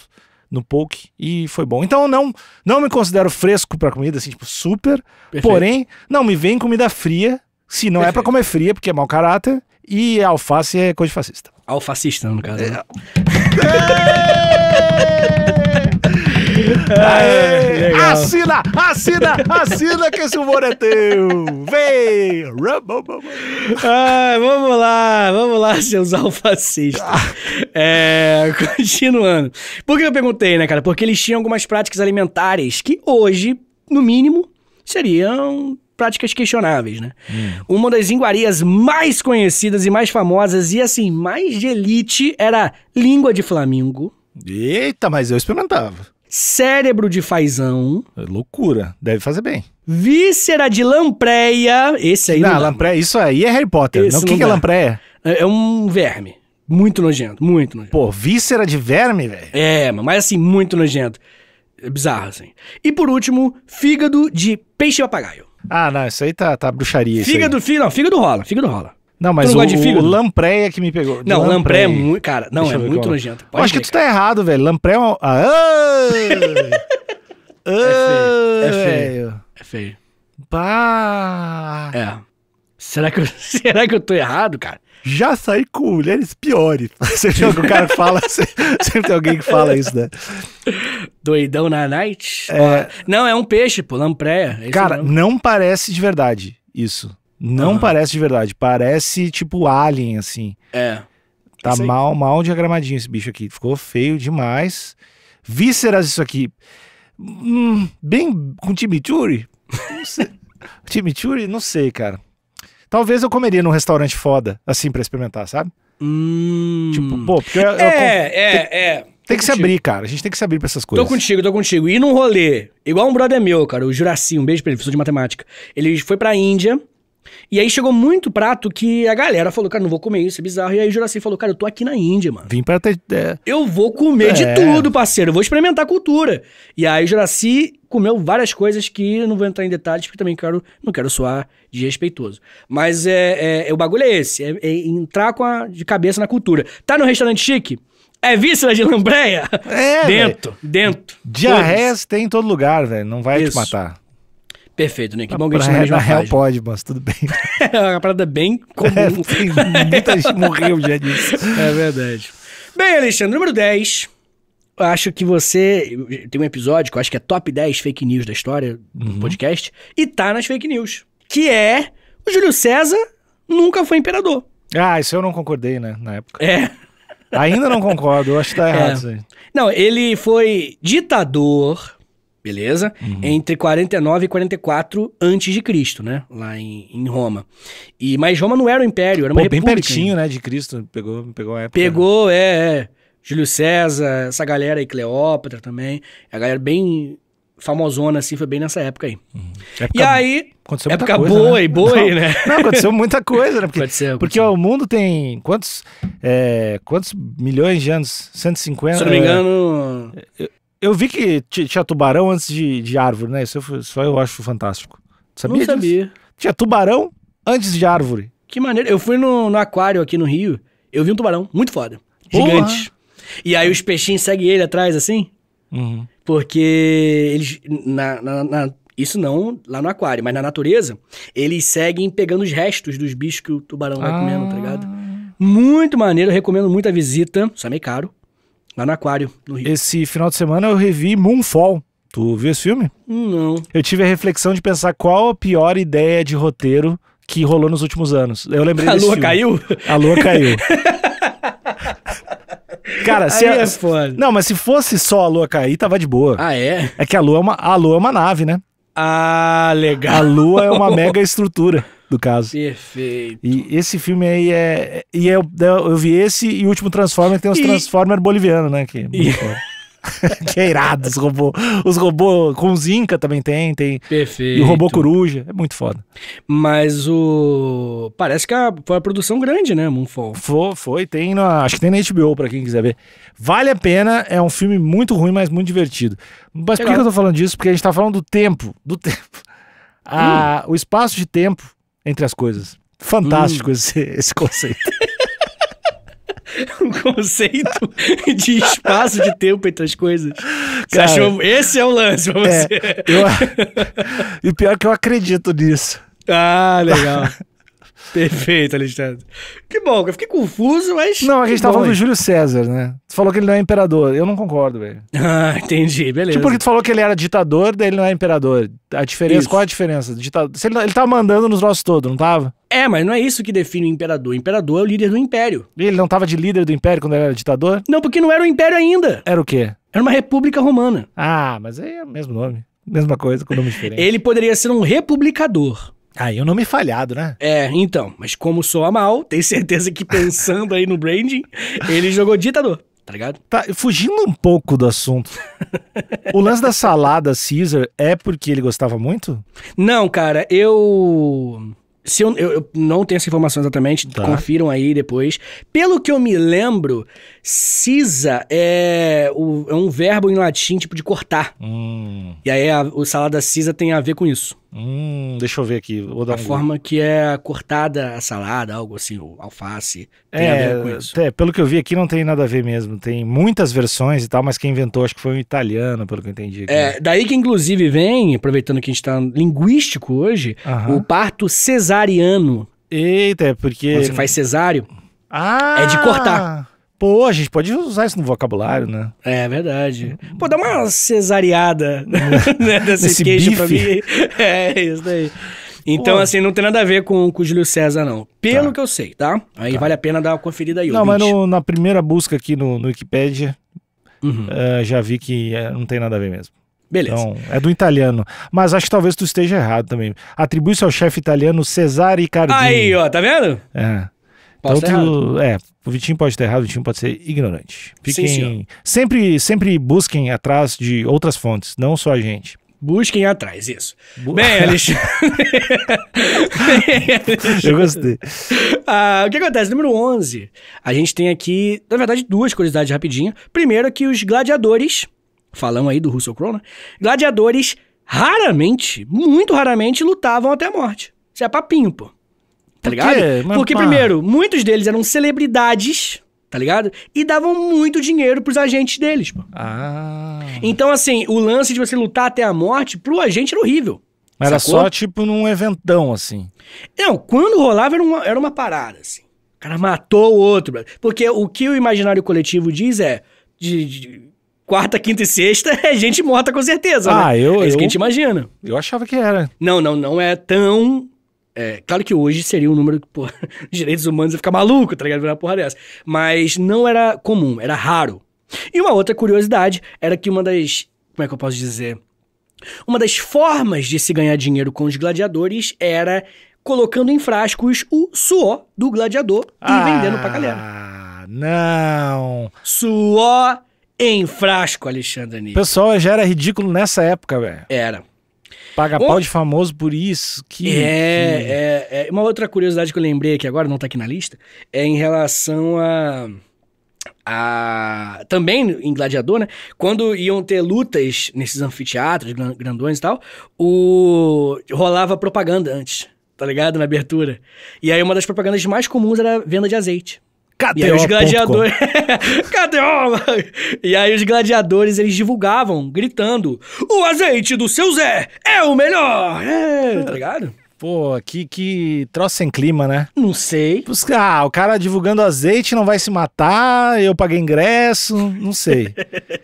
no poke e foi bom. Então não não me considero fresco para comida assim, tipo super, Perfeito. porém não me vem comida fria se não é Perfeito. é para comer fria, porque é mau caráter, e alface é coisa de fascista. Alfacista, no caso. Né? É. Aê, Aê, assina, assina, assina que esse humor é teu. Vem! Ah, vamos lá, vamos lá, seus alfacistas. Ah. É, continuando. Por que eu perguntei, né, cara? Porque eles tinham algumas práticas alimentares que hoje, no mínimo, seriam práticas questionáveis, né? Hum. Uma das iguarias mais conhecidas e mais famosas e assim, mais de elite era língua de flamingo. Eita, mas eu experimentava. Cérebro de fazão. É loucura, deve fazer bem. Víscera de lampreia. Esse aí não, não lampreia, isso aí é Harry Potter. Esse não, o que, que é lampreia? É, é um verme. Muito nojento, muito nojento. Pô, víscera de verme, velho? É, mas assim, muito nojento. É bizarro, assim. E por último, fígado de peixe papagaio. Ah, não, isso aí tá, tá bruxaria. Fígado, fígado, não, do rola, fígado rola. Não, mas não o, lampreia que me pegou. Não, lampreia é muito, cara, não, Deixa é muito nojento. Eu acho ver, que tu cara. tá errado, velho. Lampreia é uma... Ah, ah, é feio, é feio. É feio. É, é. Será que, eu, será que eu tô errado, cara? já saí com mulheres piores. Sempre que o cara fala, sempre tem alguém que fala isso, né? Doidão na night? É... Não, é um peixe, pô, lampreia. É cara, não parece de verdade isso. Não uhum. parece de verdade. Parece tipo alien, assim. É. Tá mal, mal diagramadinho esse bicho aqui. Ficou feio demais. Vísceras isso aqui. Hum, bem com chimichurri? Não sei. chimichurri? Não sei, cara. Talvez eu comeria num restaurante foda, assim, para experimentar, sabe? Hum. Tipo, pô, porque. É, eu, eu, é, tem, é. Tem que contigo. se abrir, cara. A gente tem que se abrir pra essas coisas. Tô contigo, tô contigo. E num rolê, igual um brother meu, cara, o Juraci, um beijo pra ele, professor de matemática. Ele foi pra Índia e aí chegou muito prato que a galera falou, cara, não vou comer isso, é bizarro. E aí o Juraci falou, cara, eu tô aqui na Índia, mano. Vim pra ter... É... Eu vou comer é... de tudo, parceiro. Eu vou experimentar a cultura. E aí o Juraci comeu várias coisas que eu não vou entrar em detalhes, porque também quero, não quero soar desrespeitoso. Mas é, é, é o bagulho é esse, é, é, entrar com a, de cabeça na cultura. Tá no restaurante chique? É víscera de lambreia? É, Dentro, véio. dentro. Diarreia tem em todo lugar, velho. Não vai isso. te matar. Perfeito, Nick. Bom, pra, na, na real pode, mas tudo bem. é uma parada bem comum. É, tem, muita gente morreu já disso. É verdade. Bem, Alexandre, número 10. Eu acho que você. Tem um episódio que eu acho que é top 10 fake news da história do uhum. podcast. E tá nas fake news. Que é o Júlio César nunca foi imperador. Ah, isso eu não concordei, né? Na época. É. Ainda não concordo, eu acho que tá é. errado é. isso aí. Não, ele foi ditador beleza? Uhum. Entre 49 e 44 antes de Cristo, né? Lá em, em, Roma. E mas Roma não era um império, era uma Pô, república. bem pertinho, né, de Cristo, pegou, pegou a época. Pegou, né? é, é. Júlio César, essa galera aí, Cleópatra também, a galera bem famosona assim, foi bem nessa época aí. Uhum. Época, e aí, aconteceu época muita coisa, boa né? e boa, né? Não, aconteceu muita coisa, né? Porque, aconteceu, porque aconteceu. o mundo tem quantos é, quantos milhões de anos? 150? Se eu não me engano, é, eu vi que tinha tubarão antes de, de árvore, né? Isso eu, só eu acho fantástico. Sabia Não sabia. Disso? Tinha tubarão antes de árvore. Que maneiro. Eu fui no, no aquário aqui no Rio, eu vi um tubarão, muito foda. Gigante. E aí os peixinhos seguem ele atrás, assim. Uhum. Porque eles. Na, na, na, isso não lá no aquário, mas na natureza, eles seguem pegando os restos dos bichos que o tubarão vai ah. comendo, tá ligado? Muito maneiro, recomendo muito a visita. Só é meio caro. Lá no Aquário, no Rio. Esse final de semana eu revi Moonfall. Tu viu esse filme? Não. Eu tive a reflexão de pensar qual a pior ideia de roteiro que rolou nos últimos anos. Eu lembrei a desse A lua filme. caiu? A lua caiu. Cara, se Aí é Não, mas se fosse só a lua cair, tava de boa. Ah, é? É que a lua é uma, a lua é uma nave, né? Ah, legal. A lua é uma mega estrutura do caso. Perfeito. E esse filme aí é. E eu, é, é, eu vi esse e o último Transformer tem os e... Transformer boliviano, né? Que, e... que é irado, os robôs. Os robôs com os Inca também tem, tem. Perfeito. E o robô coruja, é muito foda. Mas o. Parece que a, foi a produção grande, né, Moonfall? Foi, foi tem na, acho que tem na HBO pra quem quiser ver. Vale a pena, é um filme muito ruim, mas muito divertido. Mas por que, que eu tô falando disso? Porque a gente tá falando do tempo, do tempo. A, hum. O espaço de tempo entre as coisas. Fantástico hum. esse, esse conceito. um conceito de espaço de tempo entre as coisas. Cara, achou... Esse é o lance pra é, você. É, eu... E pior que eu acredito nisso. Ah, legal. Perfeito, Alexandre. Que bom, eu fiquei confuso, mas. Não, a gente tava tá falando do Júlio César, né? Tu falou que ele não é imperador. Eu não concordo, velho. Ah, entendi, beleza. Tipo, porque tu falou que ele era ditador, daí ele não é imperador. A diferença, isso. qual é a diferença? Ditador, ele, ele tava mandando nos nossos todos, não tava? É, mas não é isso que define o imperador. O imperador é o líder do império. E ele não tava de líder do império quando ele era ditador? Não, porque não era o império ainda. Era o quê? Era uma república romana. Ah, mas aí é o mesmo nome. Mesma coisa, com nome diferente. ele poderia ser um republicador. Aí ah, é o nome falhado, né? É, então, mas como soa mal, tem certeza que pensando aí no branding, ele jogou ditador, tá ligado? Tá, fugindo um pouco do assunto. o lance da salada Caesar é porque ele gostava muito? Não, cara, eu. Se eu, eu, eu não tenho essa informação exatamente, tá. confiram aí depois. Pelo que eu me lembro, Cisa é, o, é, um verbo em latim, tipo de cortar. Hum. E aí a, o salada cisa tem a ver com isso. Hum, deixa eu ver aqui. Vou dar a um forma gol. que é cortada a salada, algo assim, o alface. é, é, pelo que eu vi aqui, não tem nada a ver mesmo. Tem muitas versões e tal, mas quem inventou acho que foi um italiano, pelo que eu entendi. Aqui. É, daí que inclusive vem, aproveitando que a gente tá linguístico hoje, o parto cesariano. Eita, é porque. Quando você faz cesário? ah! é de cortar. Pô, a gente pode usar isso no vocabulário, né? É verdade. Pô, dá uma cesareada né, desse queijo bife. pra mim. É, isso daí. Então, Pô. assim, não tem nada a ver com, com o Júlio César, não. Pelo tá. que eu sei, tá? Aí tá. vale a pena dar uma conferida aí. Não, ouvinte. mas no, na primeira busca aqui no, no Wikipedia, uhum. uh, já vi que eh, não tem nada a ver mesmo. Beleza. Então, é do italiano. Mas acho que talvez tu esteja errado também. Atribui-se ao chefe italiano Cesare Cardini. Aí, ó, tá vendo? É. Posso é, o Vitinho pode estar errado, o Vitinho pode ser ignorante. Fiquem, Sim, sempre, sempre busquem atrás de outras fontes, não só a gente. Busquem atrás, isso. Bu Bem, Alexandre. Eu gostei. Ah, o que acontece? Número 11. A gente tem aqui, na verdade, duas curiosidades rapidinho. Primeiro é que os gladiadores, falando aí do Russell Crowe, né? Gladiadores raramente, muito raramente, lutavam até a morte. Isso é papinho, pô. Tá ligado? Mas, Porque, pá. primeiro, muitos deles eram celebridades, tá ligado? E davam muito dinheiro pros agentes deles, pô. Ah. Então, assim, o lance de você lutar até a morte, pro agente era horrível. Mas era só, tipo, num eventão, assim. Não, quando rolava era uma, era uma parada, assim. O cara matou o outro, Porque o que o imaginário coletivo diz é. de, de quarta, quinta e sexta é gente morta com certeza, ah, né? eu, é isso eu, que a gente imagina. Eu achava que era. Não, não, não é tão é, claro que hoje seria um número que, pô, direitos humanos ia ficar maluco, tá ligado? Virar porra dessa. Mas não era comum, era raro. E uma outra curiosidade era que uma das. Como é que eu posso dizer? Uma das formas de se ganhar dinheiro com os gladiadores era colocando em frascos o suor do gladiador ah, e vendendo pra galera. Ah, não! Suor em frasco, Alexandre Nick. Pessoal já era ridículo nessa época, velho. Era. Paga pau de famoso por isso. Que, é, que... É, é, Uma outra curiosidade que eu lembrei aqui agora, não tá aqui na lista, é em relação a. a também em Gladiador, né? Quando iam ter lutas nesses anfiteatros, grandões e tal, o... rolava propaganda antes, tá ligado? Na abertura. E aí uma das propagandas mais comuns era venda de azeite. KTO. E aí os gladiadores. o? e aí os gladiadores eles divulgavam, gritando: O azeite do seu Zé é o melhor! É, tá ligado? Pô, que, que troço sem clima, né? Não sei. Ah, o cara divulgando azeite não vai se matar, eu paguei ingresso, não sei.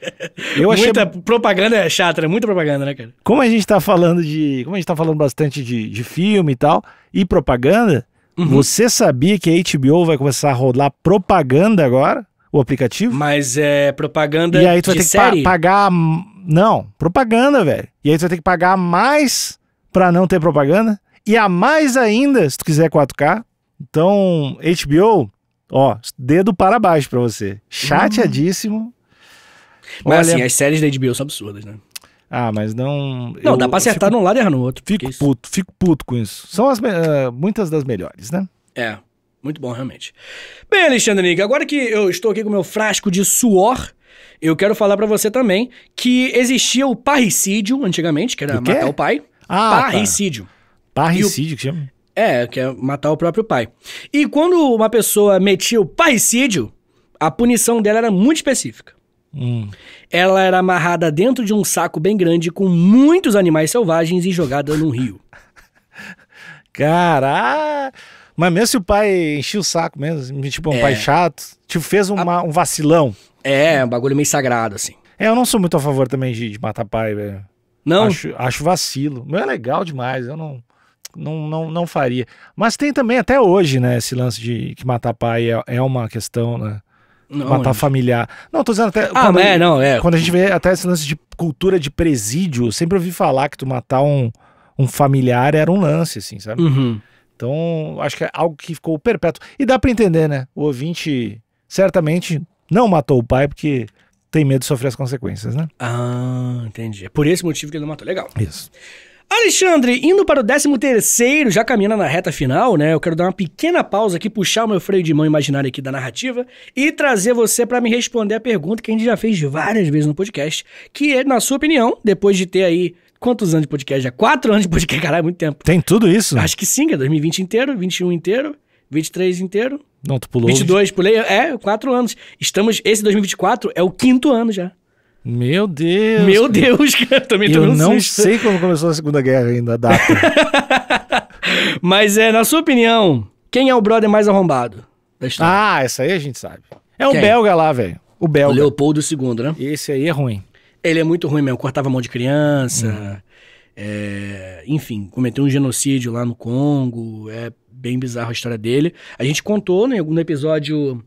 Eu achei... Muita propaganda é chata, é Muita propaganda, né, cara? Como a gente tá falando de. Como a gente tá falando bastante de, de filme e tal, e propaganda, Uhum. Você sabia que a HBO vai começar a rolar propaganda agora? O aplicativo? Mas é propaganda. E aí tu vai ter série? que pa pagar. Não, propaganda, velho. E aí tu vai ter que pagar mais pra não ter propaganda. E a mais ainda, se tu quiser 4K. Então, HBO, ó, dedo para baixo pra você. Uhum. Chateadíssimo. Uhum. Mas Olha... assim, as séries da HBO são absurdas, né? Ah, mas não. Não, dá pra acertar fico, num lado e errar no outro. Fico isso. puto, fico puto com isso. São as, uh, muitas das melhores, né? É, muito bom, realmente. Bem, Alexandre Nick, agora que eu estou aqui com meu frasco de suor. Eu quero falar para você também que existia o parricídio antigamente, que era o matar o pai. Ah, parricídio. Tá. Parricídio o... que chama? É, que é matar o próprio pai. E quando uma pessoa metia o parricídio, a punição dela era muito específica. Hum. Ela era amarrada dentro de um saco bem grande com muitos animais selvagens e jogada num rio. Caralho! Mas mesmo se o pai enchia o saco mesmo, assim, tipo, um é. pai chato, tipo, fez uma, a... um vacilão. É, um bagulho meio sagrado, assim. É, eu não sou muito a favor também de, de matar pai, velho. Não? Acho, acho vacilo. Não é legal demais, eu não, não, não, não faria. Mas tem também até hoje, né, esse lance de que matar pai é, é uma questão, né? não, matar familiar. Não, tô dizendo até. Ah, quando, é, não, é. Quando a gente vê até esse lance de cultura de presídio, sempre ouvi falar que tu matar um, um familiar era um lance, assim, sabe? Uhum. Então, acho que é algo que ficou perpétuo. E dá para entender, né? O ouvinte certamente não matou o pai porque tem medo de sofrer as consequências, né? Ah, entendi. É por esse motivo que ele não matou. Legal. Isso. Alexandre, indo para o 13 já caminhando na reta final, né? Eu quero dar uma pequena pausa aqui, puxar o meu freio de mão imaginário aqui da narrativa e trazer você para me responder a pergunta que a gente já fez várias vezes no podcast, que é, na sua opinião, depois de ter aí quantos anos de podcast? Já quatro anos de podcast, caralho, é muito tempo. Tem tudo isso? Acho que sim, é 2020 inteiro, 21 inteiro, 23 inteiro. Não, tu pulou. 22, pulei, é, quatro anos. Estamos, esse 2024 é o quinto ano já. Meu Deus! Meu cara. Deus, cara, também Eu não susto. sei como começou a Segunda Guerra ainda, a data. Mas é, na sua opinião, quem é o brother mais arrombado da história? Ah, essa aí a gente sabe. É o belga lá, velho. O belga. O Leopoldo II, né? Esse aí é ruim. Ele é muito ruim mesmo, cortava a mão de criança. Uhum. É, enfim, cometeu um genocídio lá no Congo. É bem bizarro a história dele. A gente contou né, em algum episódio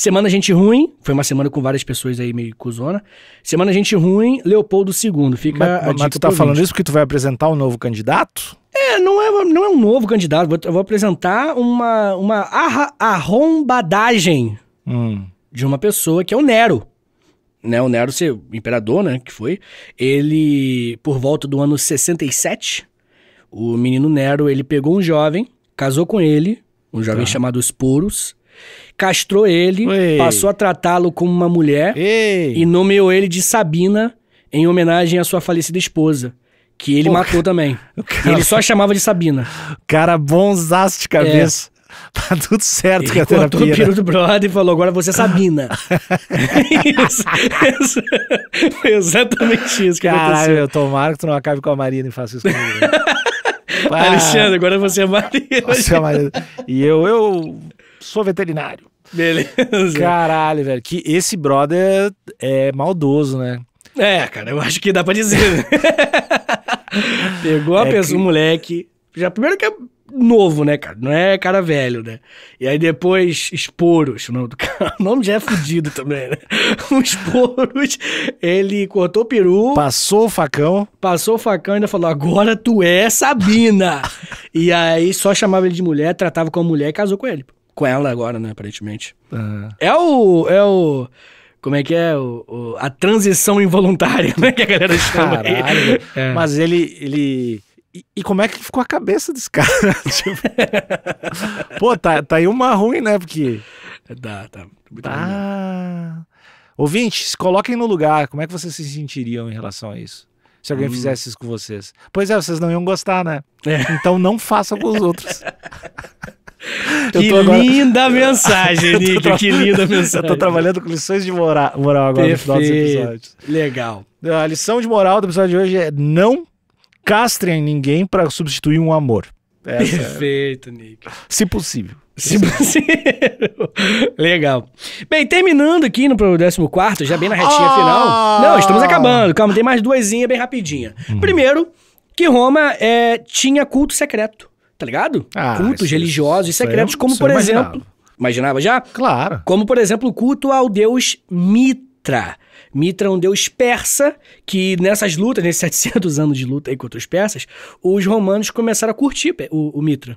Semana Gente Ruim, foi uma semana com várias pessoas aí meio cuzona. Semana Gente Ruim, Leopoldo II. Fica mas, mas tu tá falando isso porque tu vai apresentar um novo candidato? É, não é, não é um novo candidato. Eu vou apresentar uma, uma arra, arrombadagem hum. de uma pessoa que é o Nero. Né, o Nero, seu imperador, né, que foi, ele, por volta do ano 67, o menino Nero, ele pegou um jovem, casou com ele, um jovem tá. chamado Esporos, castrou ele, Ei. passou a tratá-lo como uma mulher Ei. e nomeou ele de Sabina em homenagem à sua falecida esposa. Que ele Pô, matou também. Cara... Ele só chamava de Sabina. Cara, bonzaço de cabeça. É. Tá tudo certo ele com a terapia. Ele o do brother e falou, agora você é Sabina. isso, isso, foi exatamente isso que Caralho, aconteceu. Caralho, tomara que tu não acabe com a Marina e faça isso comigo. Né? Alexandre, agora você é Marina. Você é Marina. E eu, eu sou veterinário. Beleza. Caralho, velho. Que esse brother é, é maldoso, né? É, cara, eu acho que dá pra dizer. Né? Pegou a é pessoa, que... moleque. Já primeiro que é novo, né, cara? Não é cara velho, né? E aí depois, Esporos, o nome do cara. O nome já é fudido também, né? O Esporos, ele cortou o peru. Passou o facão. Passou o facão e ainda falou: agora tu é Sabina. e aí só chamava ele de mulher, tratava como mulher e casou com ele. Pô com ela agora, né, aparentemente. É o. É o. Como é que é? O, o, a transição involuntária, né? Que a galera chama. É. Mas ele. ele... E, e, como é que ficou a cabeça desse cara? tipo... Pô, tá, tá aí uma ruim, né? Porque. Tá, tá. Muito tá... Ouvintes, coloquem no lugar. Como é que vocês se sentiriam em relação a isso? Se alguém hum. fizesse isso com vocês. Pois é, vocês não iam gostar, né? É. Então não façam com os outros. Que agora... linda mensagem, Nick. Tra... Que linda mensagem. Eu tô trabalhando com lições de moral, moral agora Perfeito. no final dos episódios. Legal. A lição de moral do episódio de hoje é não castrem ninguém para substituir um amor. Essa é Perfeito, é... Nick. Se possível. Se possível. Legal. Bem, terminando aqui no 14, já bem na retinha ah! final. Não, estamos acabando. Calma, tem mais duas bem rapidinha. Hum. Primeiro, que Roma é, tinha culto secreto tá ligado? Ah, cultos isso, religiosos e é secretos, como por exemplo... Imaginava. imaginava já? Claro. Como por exemplo o culto ao deus Mitra. Mitra é um deus persa que nessas lutas, nesses 700 anos de luta aí contra os persas, os romanos começaram a curtir o, o Mitra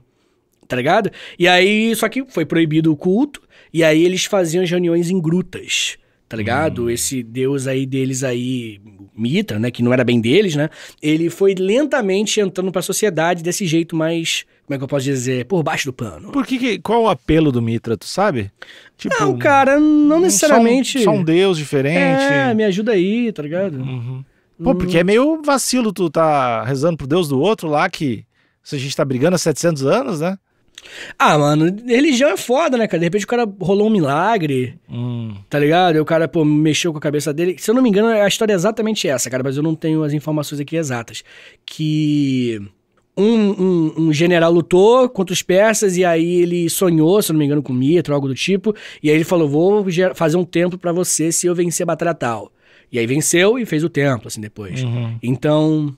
tá ligado? E aí, só que foi proibido o culto, e aí eles faziam as reuniões em grutas tá ligado? Hum. Esse deus aí deles aí, Mitra, né, que não era bem deles, né? Ele foi lentamente entrando para a sociedade desse jeito mais como é que eu posso dizer, por baixo do pano. Por que, que qual o apelo do Mitra, tu sabe? Tipo, não, cara, não necessariamente. Só um, só um deus diferente. É, me ajuda aí, tá ligado? Uhum. Pô, hum. porque é meio vacilo tu tá rezando pro deus do outro lá que se a gente tá brigando há 700 anos, né? Ah, mano, religião é foda, né, cara? De repente o cara rolou um milagre, hum. tá ligado? E o cara, pô, mexeu com a cabeça dele. Se eu não me engano, a história é exatamente essa, cara, mas eu não tenho as informações aqui exatas. Que um, um, um general lutou contra os persas e aí ele sonhou, se eu não me engano, com Mitra ou algo do tipo. E aí ele falou: Vou fazer um templo para você se eu vencer a batalha tal. E aí venceu e fez o templo, assim, depois. Uhum. Então,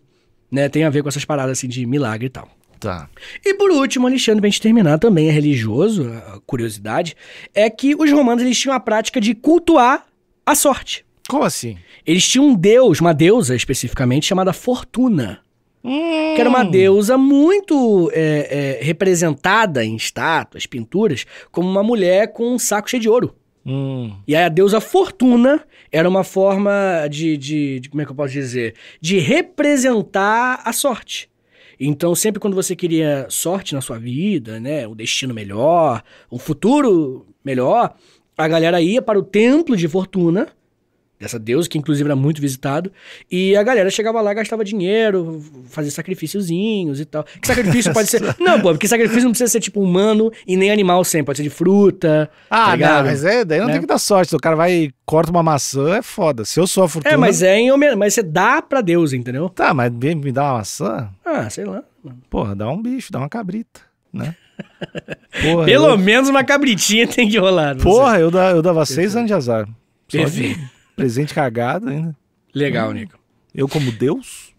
né, tem a ver com essas paradas, assim, de milagre e tal. Tá. E por último, Alexandre, pra gente terminar, também é religioso, a curiosidade, é que os romanos eles tinham a prática de cultuar a sorte. Como assim? Eles tinham um deus, uma deusa especificamente, chamada Fortuna. Que era uma hum. deusa muito é, é, representada em estátuas, pinturas, como uma mulher com um saco cheio de ouro. Hum. E aí a deusa Fortuna era uma forma de, de, de, como é que eu posso dizer? De representar a sorte. Então, sempre quando você queria sorte na sua vida, né, um destino melhor, um futuro melhor, a galera ia para o templo de fortuna dessa deusa, que inclusive era muito visitado. E a galera chegava lá, gastava dinheiro, fazia sacrifíciozinhos e tal. Que sacrifício pode ser. Não, pô, porque sacrifício não precisa ser tipo humano e nem animal sempre, pode ser de fruta. Ah, tá não, mas é, daí não né? tem que dar sorte. O cara vai e corta uma maçã, é foda. Se eu sou a fortuna. É, mas é em homenagem. Mas você dá pra Deus, entendeu? Tá, mas me dá uma maçã? Ah, sei lá. Porra, dá um bicho, dá uma cabrita, né? Porra, Pelo eu... menos uma cabritinha tem que rolar. Porra, eu, eu dava seis anos de azar. Perfeito. Presente cagado ainda. Legal, hum. Nico. Eu como Deus?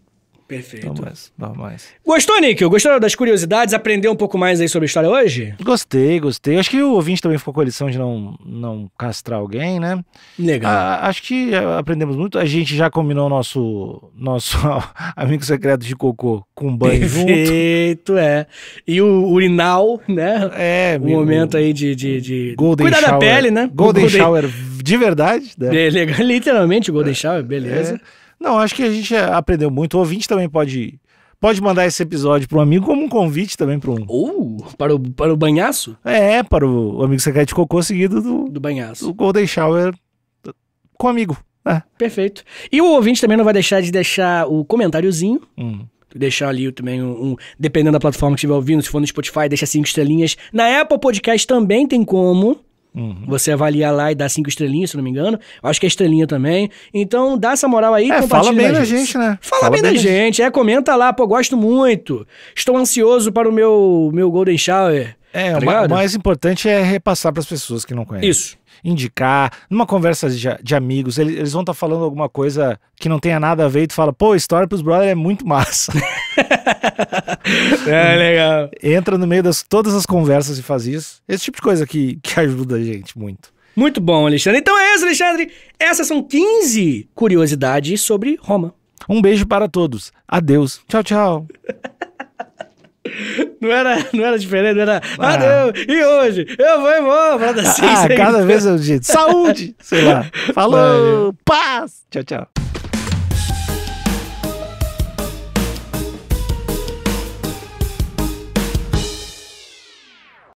Perfeito. Dá mais, dá mais. Gostou, Níquel? Gostou das curiosidades? Aprendeu um pouco mais aí sobre a história hoje? Gostei, gostei. Acho que o ouvinte também ficou com a lição de não, não castrar alguém, né? Legal. Ah, acho que eh, aprendemos muito. A gente já combinou nosso, nosso amigo secreto de cocô com banho Perfeito, junto. Perfeito, é. E o urinal, né? É, O momento aí de... de, de... Golden Cuidar shower. da pele, né? Golden, golden... shower de verdade. Né? Beleza, é literalmente, Golden é. Shower, beleza. É. Não, acho que a gente aprendeu muito. O ouvinte também pode pode mandar esse episódio para um amigo como um convite também para um. Ou para o, para o banhaço? É, para o amigo secreto de cocô seguido do. Do banhaço. O Golden Shower com amigo. Né? Perfeito. E o ouvinte também não vai deixar de deixar o comentáriozinho. Hum. Deixar ali também um, um, Dependendo da plataforma que estiver ouvindo, se for no Spotify, deixa cinco estrelinhas. Na Apple Podcast também tem como. Uhum. Você avalia lá e dá cinco estrelinhas, se não me engano. Acho que é estrelinha também. Então dá essa moral aí. É, fala bem da gente, gente né? Fala, fala bem, bem, da gente. gente. É, comenta lá. Pô, gosto muito. Estou ansioso para o meu, meu Golden Shower. É, tá o mais importante é repassar para as pessoas que não conhecem. Isso indicar, numa conversa de, de amigos, eles, eles vão estar tá falando alguma coisa que não tenha nada a ver e tu fala, pô, história pros brothers é muito massa. é legal. Entra no meio das todas as conversas e faz isso. Esse tipo de coisa que, que ajuda a gente muito. Muito bom, Alexandre. Então é isso, Alexandre. Essas são 15 curiosidades sobre Roma. Um beijo para todos. Adeus. Tchau, tchau. Não era, não era diferente, não era. Ah, ah não, e hoje? Eu vou embora, brother. Ah, assim, ah, cada vez eu digo, saúde, sei lá. Falou, paz, tchau, tchau.